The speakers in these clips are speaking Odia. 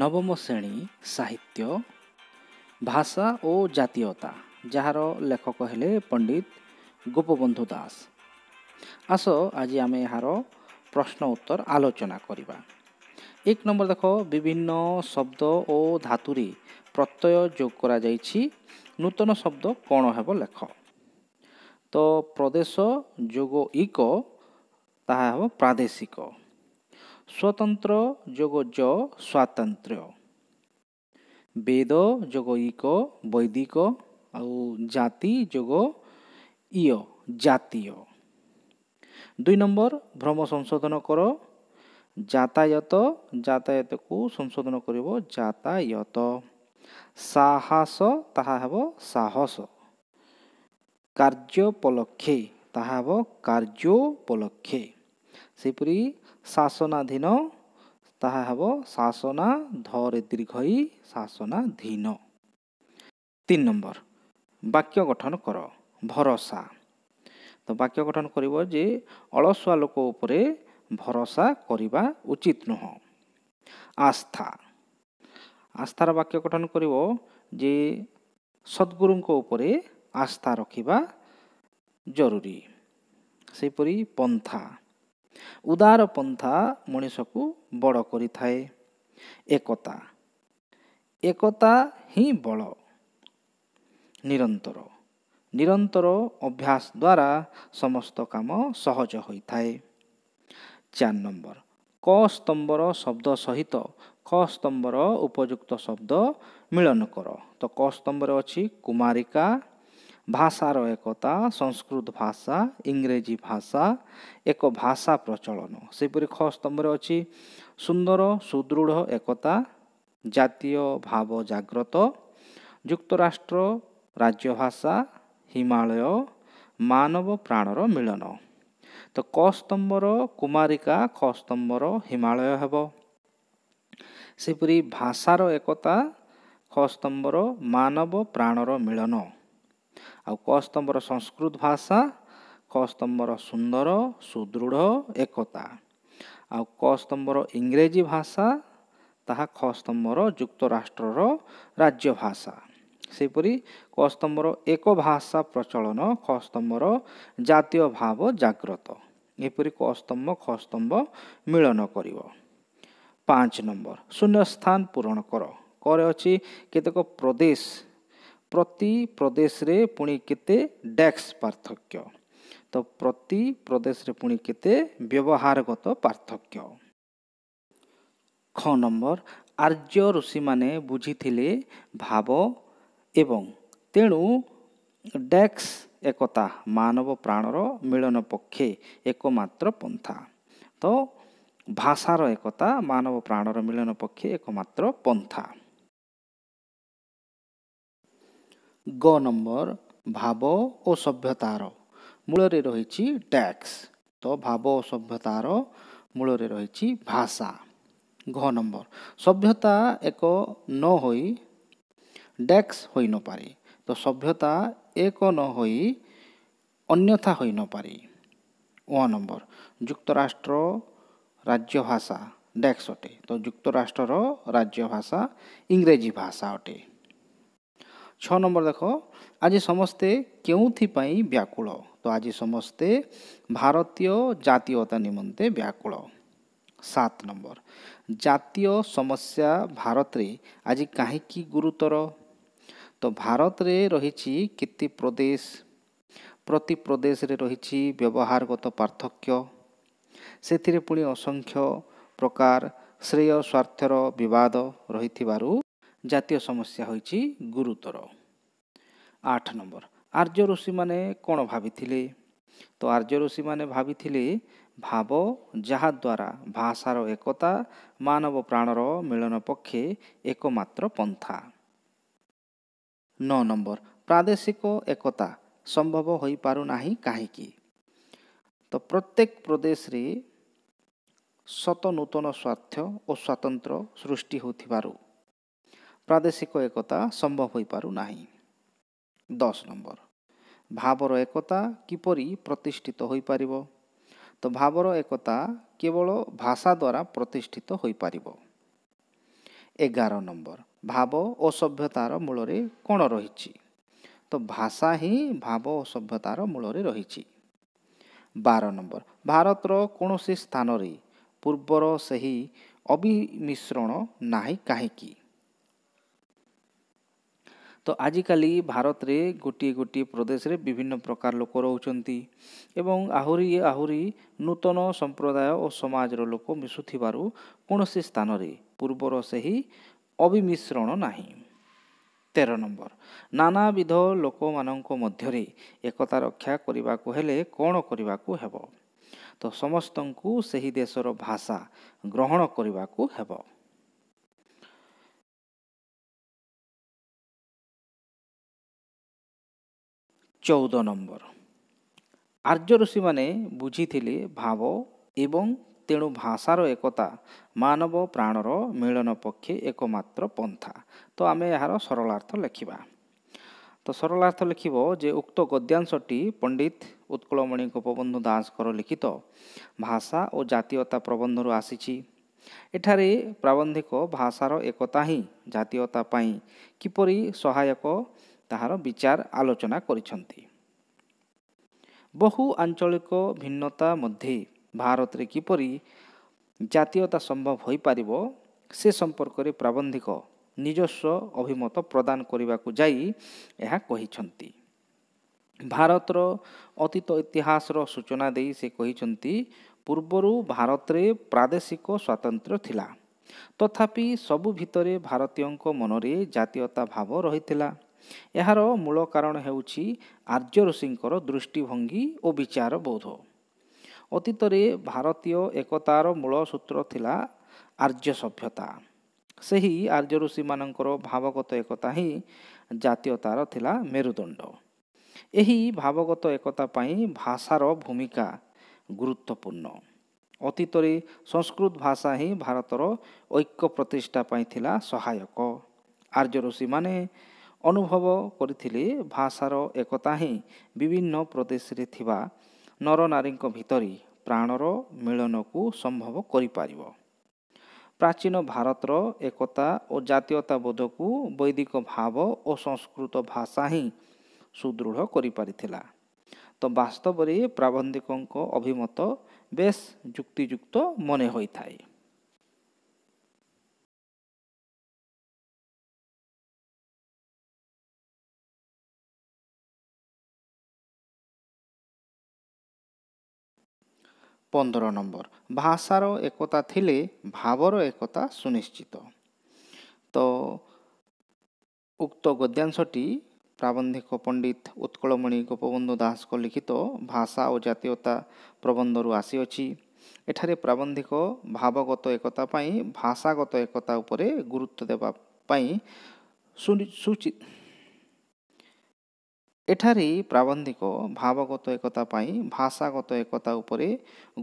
নবম শ্রেণী সাহিত্য ভাষা ও জাতীয়তা ଯାହାର ଲେଖକ ହେଲେ ପଣ୍ଡିତ ଗୋପବନ୍ଧୁ ଦାସ ଆସ ଆଜି ଆମେ ଏହାର ପ୍ରଶ୍ନ ଉତ୍ତର ଆଲୋଚନା କରିବା ଏକ ନମ୍ବର ଦେଖ ବିଭିନ୍ନ ଶବ୍ଦ ଓ ଧାତୁରେ ପ୍ରତ୍ୟୟ ଯୋଗ କରାଯାଇଛି ନୂତନ ଶବ୍ଦ କ'ଣ ହେବ ଲେଖ ତ ପ୍ରଦେଶ ଯୋଗ ଇକ ତାହା ହେବ ପ୍ରାଦେଶିକ ସ୍ୱତନ୍ତ୍ର ଯୋଗ ଜ ସ୍ୱାତନ୍ତ୍ର୍ୟ ବେଦ ଯୋଗ ଇକ ବୈଦିକ ଆଉ ଜାତି ଯୋଗ ଇୟ ଜାତୀୟ ଦୁଇ ନମ୍ବର ଭ୍ରମ ସଂଶୋଧନ କର ଯାତାୟତ ଯାତାୟତକୁ ସଂଶୋଧନ କରିବ ଯାତାୟତ ସାହସ ତାହା ହେବ ସାହସ କାର୍ଯ୍ୟୋପଲକ୍ଷେ ତାହା ହେବ କାର୍ଯ୍ୟୋପଲକ୍ଷେ ସେହିପରି ଶାସନାଧୀନ ତାହା ହେବ ଶାସନା ଧରେ ଦୀର୍ଘ ଦୀର୍ଘଇ ଶାସନାଧୀନ ତିନି ନମ୍ବର ବାକ୍ୟ ଗଠନ କର ଭରସା ତ ବାକ୍ୟ ଗଠନ କରିବ ଯେ ଅଳସୁଆ ଲୋକ ଉପରେ ଭରସା କରିବା ଉଚିତ ନୁହଁ ଆସ୍ଥା ଆସ୍ଥାର ବାକ୍ୟ ଗଠନ କରିବ ଯେ ସଦ୍ଗୁରୁଙ୍କ ଉପରେ ଆସ୍ଥା ରଖିବା ଜରୁରୀ ସେହିପରି ପନ୍ଥା ଉଦାର ପନ୍ଥା ମଣିଷକୁ ବଡ଼ କରିଥାଏ ଏକତା ଏକତା ହିଁ ବଳ ନିରନ୍ତର ନିରନ୍ତର ଅଭ୍ୟାସ ଦ୍ୱାରା ସମସ୍ତ କାମ ସହଜ ହୋଇଥାଏ ଚାରି ନମ୍ବର କ ସ୍ତମ୍ଭର ଶବ୍ଦ ସହିତ ଖ ସ୍ତମ୍ଭର ଉପଯୁକ୍ତ ଶବ୍ଦ ମିଳନ କର ତ କ ସ୍ତମ୍ଭରେ ଅଛି କୁମାରିକା ଭାଷାର ଏକତା ସଂସ୍କୃତ ଭାଷା ଇଂରେଜୀ ଭାଷା ଏକ ଭାଷା ପ୍ରଚଳନ ସେହିପରି ଖ ସ୍ତମ୍ଭରେ ଅଛି ସୁନ୍ଦର ସୁଦୃଢ଼ ଏକତା ଜାତୀୟ ଭାବ ଜାଗ୍ରତ ଯୁକ୍ତରାଷ୍ଟ୍ର ରାଜ୍ୟ ଭାଷା ହିମାଳୟ ମାନବ ପ୍ରାଣର ମିଳନ ତ କ ସ୍ତମ୍ଭର କୁମାରିକା ଖ ସ୍ତମ୍ଭର ହିମାଳୟ ହେବ ସେହିପରି ଭାଷାର ଏକତା ଖ ସ୍ତମ୍ଭର ମାନବ ପ୍ରାଣର ମିଳନ ଆଉ କ ସ୍ତମ୍ଭର ସଂସ୍କୃତ ଭାଷା କ ସ୍ତମ୍ଭର ସୁନ୍ଦର ସୁଦୃଢ଼ ଏକତା ଆଉ କ ସ୍ତମ୍ଭର ଇଂରେଜୀ ଭାଷା ତାହା ଖ ସ୍ତମ୍ଭର ଯୁକ୍ତରାଷ୍ଟ୍ରର ରାଜ୍ୟ ଭାଷା ସେହିପରି କ ସ୍ତମ୍ଭର ଏକ ଭାଷା ପ୍ରଚଳନ ଖ ସ୍ତମ୍ଭର ଜାତୀୟ ଭାବ ଜାଗ୍ରତ ଏହିପରି କ ସ୍ତମ୍ଭ ଖ ସ୍ତମ୍ଭ ମିଳନ କରିବ ପାଞ୍ଚ ନମ୍ବର ଶୂନ୍ୟ ସ୍ଥାନ ପୂରଣ କର କରେ ଅଛି କେତେକ ପ୍ରଦେଶ ପ୍ରତି ପ୍ରଦେଶରେ ପୁଣି କେତେ ଡେକ୍ସ ପାର୍ଥକ୍ୟ ତ ପ୍ରତି ପ୍ରଦେଶରେ ପୁଣି କେତେ ବ୍ୟବହାରଗତ ପାର୍ଥକ୍ୟ ଖ ନମ୍ବର ଆର୍ଯ୍ୟ ଋଷିମାନେ ବୁଝିଥିଲେ ଭାବ ଏବଂ ତେଣୁ ଡେକ୍ସ একতা মানব প্রাণর মিলন পক্ষে একমাত্র পন্থা তো ভাষার একতা মানব প্রাণর মিলন পক্ষে একমাত্র পন্থা গ ନମ୍ବର ଭାବ ଓ ସଭ୍ୟତାର ମୂଳରେ ରହିଛି ଟ୍ୟାକ୍ସ ତ ଭାବ ଓ ସଭ୍ୟତାର ମୂଳରେ ରହିଛି ଭାଷା ଘ ନମ୍ବର ସଭ୍ୟତା ଏକ ନ ହୋଇ ଡ୍ୟାକ୍ସ ହୋଇନପାରେ ତ ସଭ୍ୟତା ଏକ ନ ହୋଇ ଅନ୍ୟଥା ହୋଇନପାରେ ও নম্বর যুক্তরাষ্ট্র রাজ্য ভাষা ডেক্স অটে তো যুক্তরাষ্ট্রর রাজ্য ভাষা ইংরেজি ভাষা অটে ଛଅ ନମ୍ବର ଦେଖ ଆଜି ସମସ୍ତେ କେଉଁଥିପାଇଁ ବ୍ୟାକୁଳ ତ ଆଜି ସମସ୍ତେ ଭାରତୀୟ ଜାତୀୟତା ନିମନ୍ତେ ବ୍ୟାକୁଳ ସାତ ନମ୍ବର ଜାତୀୟ ସମସ୍ୟା ଭାରତରେ ଆଜି କାହିଁକି ଗୁରୁତର ତ ଭାରତରେ ରହିଛି କେତେ ପ୍ରଦେଶ ପ୍ରତି ପ୍ରଦେଶରେ ରହିଛି ବ୍ୟବହାରଗତ ପାର୍ଥକ୍ୟ ସେଥିରେ ପୁଣି ଅସଂଖ୍ୟ ପ୍ରକାର ଶ୍ରେୟ ସ୍ୱାର୍ଥର ବିବାଦ ରହିଥିବାରୁ ଜାତୀୟ ସମସ୍ୟା ହୋଇଛି ଗୁରୁତର ଆଠ ନମ୍ବର ଆର୍ଯ୍ୟ ଋଷିମାନେ କ'ଣ ଭାବିଥିଲେ ତ ଆର୍ଯ୍ୟ ଋଷିମାନେ ଭାବିଥିଲେ ଭାବ ଯାହାଦ୍ୱାରା ଭାଷାର ଏକତା ମାନବ ପ୍ରାଣର ମିଳନ ପକ୍ଷେ ଏକମାତ୍ର ପନ୍ଥା ନଅ ନମ୍ବର ପ୍ରାଦେଶିକ ଏକତା ସମ୍ଭବ ହୋଇପାରୁନାହିଁ କାହିଁକି ତ ପ୍ରତ୍ୟେକ ପ୍ରଦେଶରେ ସତ ନୂତନ ସ୍ୱାର୍ଥ ଓ ସ୍ୱାତନ୍ତ୍ର ସୃଷ୍ଟି ହେଉଥିବାରୁ ପ୍ରାଦେଶିକ ଏକତା ସମ୍ଭବ ହୋଇପାରୁନାହିଁ ଦଶ ନମ୍ବର ଭାବର ଏକତା କିପରି ପ୍ରତିଷ୍ଠିତ ହୋଇପାରିବ ତ ଭାବର ଏକତା କେବଳ ଭାଷା ଦ୍ୱାରା ପ୍ରତିଷ୍ଠିତ ହୋଇପାରିବ ଏଗାର ନମ୍ବର ଭାବ ଓ ସଭ୍ୟତାର ମୂଳରେ କ'ଣ ରହିଛି ତ ଭାଷା ହିଁ ଭାବ ଓ ସଭ୍ୟତାର ମୂଳରେ ରହିଛି ବାର ନମ୍ବର ଭାରତର କୌଣସି ସ୍ଥାନରେ ପୂର୍ବର ସେହି ଅବିମିଶ୍ରଣ ନାହିଁ କାହିଁକି ତ ଆଜିକାଲି ଭାରତରେ ଗୋଟିଏ ଗୋଟିଏ ପ୍ରଦେଶରେ ବିଭିନ୍ନ ପ୍ରକାର ଲୋକ ରହୁଛନ୍ତି ଏବଂ ଆହୁରି ଆହୁରି ନୂତନ ସମ୍ପ୍ରଦାୟ ଓ ସମାଜର ଲୋକ ମିଶୁଥିବାରୁ କୌଣସି ସ୍ଥାନରେ ପୂର୍ବର ସେହି ଅବିମିଶ୍ରଣ ନାହିଁ ତେର ନମ୍ବର ନାନାବିଧ ଲୋକମାନଙ୍କ ମଧ୍ୟରେ ଏକତା ରକ୍ଷା କରିବାକୁ ହେଲେ କ'ଣ କରିବାକୁ ହେବ ତ ସମସ୍ତଙ୍କୁ ସେହି ଦେଶର ଭାଷା ଗ୍ରହଣ କରିବାକୁ ହେବ ଚଉଦ ନମ୍ବର ଆର୍ଯ୍ୟ ଋଷିମାନେ ବୁଝିଥିଲେ ଭାବ ଏବଂ ତେଣୁ ଭାଷାର ଏକତା ମାନବ ପ୍ରାଣର ମିଳନ ପକ୍ଷେ ଏକମାତ୍ର ପନ୍ଥା ତ ଆମେ ଏହାର ସରଳାର୍ଥ ଲେଖିବା ତ ସରଳାର୍ଥ ଲେଖିବ ଯେ ଉକ୍ତ ଗଦ୍ୟାଂଶଟି ପଣ୍ଡିତ ଉତ୍କଳମଣି ଗୋପବନ୍ଧୁ ଦାସଙ୍କର ଲିଖିତ ଭାଷା ଓ ଜାତୀୟତା ପ୍ରବନ୍ଧରୁ ଆସିଛି ଏଠାରେ ପ୍ରାବନ୍ଧିକ ଭାଷାର ଏକତା ହିଁ ଜାତୀୟତା ପାଇଁ କିପରି ସହାୟକ ତାହାର ବିଚାର ଆଲୋଚନା କରିଛନ୍ତି ବହୁ ଆଞ୍ଚଳିକ ଭିନ୍ନତା ମଧ୍ୟ ଭାରତରେ କିପରି ଜାତୀୟତା ସମ୍ଭବ ହୋଇପାରିବ ସେ ସମ୍ପର୍କରେ ପ୍ରାବନ୍ଧିକ ନିଜସ୍ୱ ଅଭିମତ ପ୍ରଦାନ କରିବାକୁ ଯାଇ ଏହା କହିଛନ୍ତି ଭାରତର ଅତୀତ ଇତିହାସର ସୂଚନା ଦେଇ ସେ କହିଛନ୍ତି ପୂର୍ବରୁ ଭାରତରେ ପ୍ରାଦେଶିକ ସ୍ୱାତନ୍ତ୍ର୍ୟ ଥିଲା ତଥାପି ସବୁ ଭିତରେ ଭାରତୀୟଙ୍କ ମନରେ ଜାତୀୟତା ଭାବ ରହିଥିଲା ଏହାର ମୂଳ କାରଣ ହେଉଛି ଆର୍ଯ୍ୟ ଋଷିଙ୍କର ଦୃଷ୍ଟିଭଙ୍ଗୀ ଓ ବିଚାର ବୋଧ ଅତୀତରେ ଭାରତୀୟ ଏକତାର ମୂଳ ସୂତ୍ର ଥିଲା ଆର୍ଯ୍ୟ ସଭ୍ୟତା ସେହି ଆର୍ଯ୍ୟ ଋଷିମାନଙ୍କର ଭାବଗତ ଏକତା ହିଁ ଜାତୀୟତାର ଥିଲା ମେରୁଦଣ୍ଡ ଏହି ଭାବଗତ ଏକତା ପାଇଁ ଭାଷାର ଭୂମିକା ଗୁରୁତ୍ୱପୂର୍ଣ୍ଣ ଅତୀତରେ ସଂସ୍କୃତ ଭାଷା ହିଁ ଭାରତର ଐକ୍ୟ ପ୍ରତିଷ୍ଠା ପାଇଁ ଥିଲା ସହାୟକ ଆର୍ଯ୍ୟ ଋଷିମାନେ ଅନୁଭବ କରିଥିଲି ଭାଷାର ଏକତା ହିଁ ବିଭିନ୍ନ ପ୍ରଦେଶରେ ଥିବା ନରନାରୀଙ୍କ ଭିତରେ ପ୍ରାଣର ମିଳନକୁ ସମ୍ଭବ କରିପାରିବ ପ୍ରାଚୀନ ଭାରତର ଏକତା ଓ ଜାତୀୟତା ବୋଧକୁ ବୈଦିକ ଭାବ ଓ ସଂସ୍କୃତ ଭାଷା ହିଁ ସୁଦୃଢ଼ କରିପାରିଥିଲା ତ ବାସ୍ତବରେ ପ୍ରାବନ୍ଧିକଙ୍କ ଅଭିମତ ବେଶ ଯୁକ୍ତିଯୁକ୍ତ ମନେ ହୋଇଥାଏ ପନ୍ଦର ନମ୍ବର ଭାଷାର ଏକତା ଥିଲେ ଭାବର ଏକତା ସୁନିଶ୍ଚିତ ତ ଉକ୍ତ ଗଦ୍ୟାଂଶଟି ପ୍ରାବନ୍ଧିକ ପଣ୍ଡିତ ଉତ୍କଳମଣି ଗୋପବନ୍ଧୁ ଦାସଙ୍କ ଲିଖିତ ଭାଷା ଓ ଜାତୀୟତା ପ୍ରବନ୍ଧରୁ ଆସିଅଛି ଏଠାରେ ପ୍ରାବନ୍ଧିକ ଭାବଗତ ଏକତା ପାଇଁ ଭାଷାଗତ ଏକତା ଉପରେ ଗୁରୁତ୍ୱ ଦେବା ପାଇଁ ସୁନି ସୂଚିତ ଏଠାରେ ପ୍ରାବନ୍ଧିକ ଭାବଗତ ଏକତା ପାଇଁ ଭାଷାଗତ ଏକତା ଉପରେ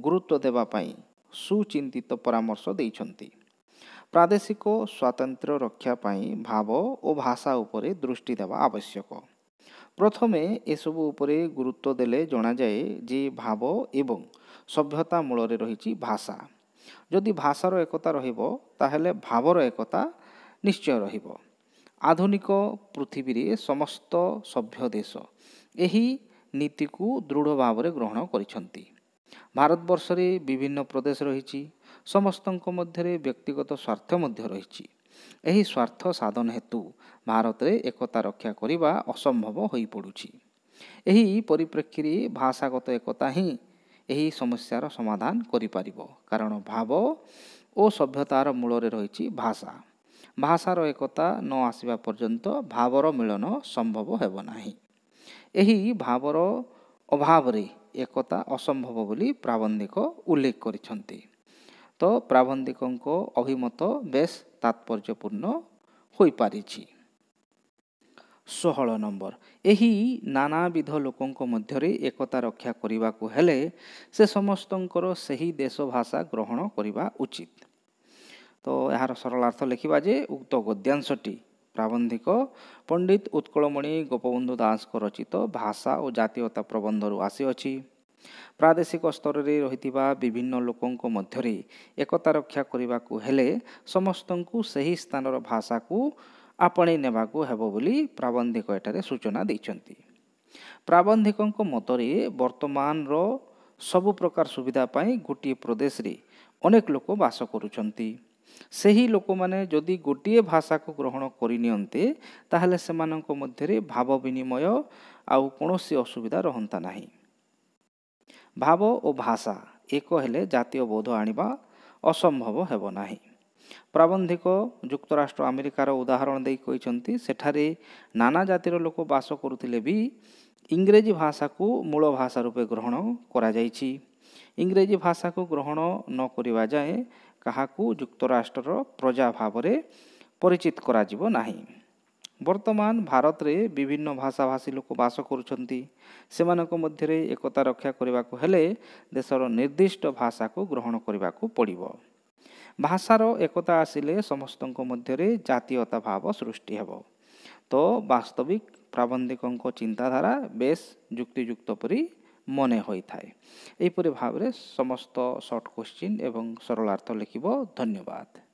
ଗୁରୁତ୍ୱ ଦେବା ପାଇଁ ସୁଚିନ୍ତିତ ପରାମର୍ଶ ଦେଇଛନ୍ତି ପ୍ରାଦେଶିକ ସ୍ୱାତନ୍ତ୍ର୍ୟ ରକ୍ଷା ପାଇଁ ଭାବ ଓ ଭାଷା ଉପରେ ଦୃଷ୍ଟି ଦେବା ଆବଶ୍ୟକ ପ୍ରଥମେ ଏସବୁ ଉପରେ ଗୁରୁତ୍ୱ ଦେଲେ ଜଣାଯାଏ ଯେ ଭାବ ଏବଂ ସଭ୍ୟତା ମୂଳରେ ରହିଛି ଭାଷା ଯଦି ଭାଷାର ଏକତା ରହିବ ତାହେଲେ ଭାବର ଏକତା ନିଶ୍ଚୟ ରହିବ ଆଧୁନିକ ପୃଥିବୀରେ ସମସ୍ତ ସଭ୍ୟ ଦେଶ ଏହି ନୀତିକୁ ଦୃଢ଼ ଭାବରେ ଗ୍ରହଣ କରିଛନ୍ତି ଭାରତବର୍ଷରେ ବିଭିନ୍ନ ପ୍ରଦେଶ ରହିଛି ସମସ୍ତଙ୍କ ମଧ୍ୟରେ ବ୍ୟକ୍ତିଗତ ସ୍ୱାର୍ଥ ମଧ୍ୟ ରହିଛି ଏହି ସ୍ୱାର୍ଥ ସାଧନ ହେତୁ ଭାରତରେ ଏକତା ରକ୍ଷା କରିବା ଅସମ୍ଭବ ହୋଇପଡ଼ୁଛି ଏହି ପରିପ୍ରେକ୍ଷୀରେ ଭାଷାଗତ ଏକତା ହିଁ ଏହି ସମସ୍ୟାର ସମାଧାନ କରିପାରିବ କାରଣ ଭାବ ଓ ସଭ୍ୟତାର ମୂଳରେ ରହିଛି ଭାଷା ଭାଷାର ଏକତା ନ ଆସିବା ପର୍ଯ୍ୟନ୍ତ ଭାବର ମିଳନ ସମ୍ଭବ ହେବ ନାହିଁ ଏହି ଭାବର ଅଭାବରେ ଏକତା ଅସମ୍ଭବ ବୋଲି ପ୍ରାବନ୍ଧିକ ଉଲ୍ଲେଖ କରିଛନ୍ତି ତ ପ୍ରାବନ୍ଧିକଙ୍କ ଅଭିମତ ବେଶ ତାତ୍ପର୍ଯ୍ୟପୂର୍ଣ୍ଣ ହୋଇପାରିଛି ଷୋହଳ ନମ୍ବର ଏହି ନାନାବିଧ ଲୋକଙ୍କ ମଧ୍ୟରେ ଏକତା ରକ୍ଷା କରିବାକୁ ହେଲେ ସେ ସମସ୍ତଙ୍କର ସେହି ଦେଶ ଭାଷା ଗ୍ରହଣ କରିବା ଉଚିତ ତ ଏହାର ସରଳାର୍ଥ ଲେଖିବା ଯେ ଉକ୍ତ ଗଦ୍ୟାଂଶଟି ପ୍ରାବନ୍ଧିକ ପଣ୍ଡିତ ଉତ୍କଳମଣି ଗୋପବନ୍ଧୁ ଦାସଙ୍କ ରଚିତ ଭାଷା ଓ ଜାତୀୟତା ପ୍ରବନ୍ଧରୁ ଆସିଅଛି ପ୍ରାଦେଶିକ ସ୍ତରରେ ରହିଥିବା ବିଭିନ୍ନ ଲୋକଙ୍କ ମଧ୍ୟରେ ଏକତା ରକ୍ଷା କରିବାକୁ ହେଲେ ସମସ୍ତଙ୍କୁ ସେହି ସ୍ଥାନର ଭାଷାକୁ ଆପଣେଇ ନେବାକୁ ହେବ ବୋଲି ପ୍ରାବନ୍ଧିକ ଏଠାରେ ସୂଚନା ଦେଇଛନ୍ତି ପ୍ରାବନ୍ଧିକଙ୍କ ମତରେ ବର୍ତ୍ତମାନର ସବୁ ପ୍ରକାର ସୁବିଧା ପାଇଁ ଗୋଟିଏ ପ୍ରଦେଶରେ ଅନେକ ଲୋକ ବାସ କରୁଛନ୍ତି ସେହି ଲୋକମାନେ ଯଦି ଗୋଟିଏ ଭାଷାକୁ ଗ୍ରହଣ କରିନିଅନ୍ତେ ତାହେଲେ ସେମାନଙ୍କ ମଧ୍ୟରେ ଭାବ ବିନିମୟ ଆଉ କୌଣସି ଅସୁବିଧା ରହନ୍ତା ନାହିଁ ଭାବ ଓ ଭାଷା ଏକ ହେଲେ ଜାତୀୟ ବୋଧ ଆଣିବା ଅସମ୍ଭବ ହେବ ନାହିଁ ପ୍ରାବନ୍ଧିକ ଯୁକ୍ତରାଷ୍ଟ୍ର ଆମେରିକାର ଉଦାହରଣ ଦେଇ କହିଛନ୍ତି ସେଠାରେ ନାନା ଜାତିର ଲୋକ ବାସ କରୁଥିଲେ ବି ଇଂରେଜୀ ଭାଷାକୁ ମୂଳ ଭାଷା ରୂପେ ଗ୍ରହଣ କରାଯାଇଛି ଇଂରେଜୀ ଭାଷାକୁ ଗ୍ରହଣ ନ କରିବା ଯାଏଁ କାହାକୁ ଯୁକ୍ତରାଷ୍ଟ୍ରର ପ୍ରଜା ଭାବରେ ପରିଚିତ କରାଯିବ ନାହିଁ ବର୍ତ୍ତମାନ ଭାରତରେ ବିଭିନ୍ନ ଭାଷାଭାଷୀ ଲୋକ ବାସ କରୁଛନ୍ତି ସେମାନଙ୍କ ମଧ୍ୟରେ ଏକତା ରକ୍ଷା କରିବାକୁ ହେଲେ ଦେଶର ନିର୍ଦ୍ଦିଷ୍ଟ ଭାଷାକୁ ଗ୍ରହଣ କରିବାକୁ ପଡ଼ିବ ଭାଷାର ଏକତା ଆସିଲେ ସମସ୍ତଙ୍କ ମଧ୍ୟରେ ଜାତୀୟତା ଭାବ ସୃଷ୍ଟି ହେବ ତ ବାସ୍ତବିକ ପ୍ରାବନ୍ଧିକଙ୍କ ଚିନ୍ତାଧାରା ବେଶ୍ ଯୁକ୍ତିଯୁକ୍ତ ପରି ମନେ ହୋଇଥାଏ ଏହିପରି ଭାବରେ ସମସ୍ତ ସର୍ଟ କୋଶ୍ଚିନ୍ ଏବଂ ସରଳାର୍ଥ ଲେଖିବ ଧନ୍ୟବାଦ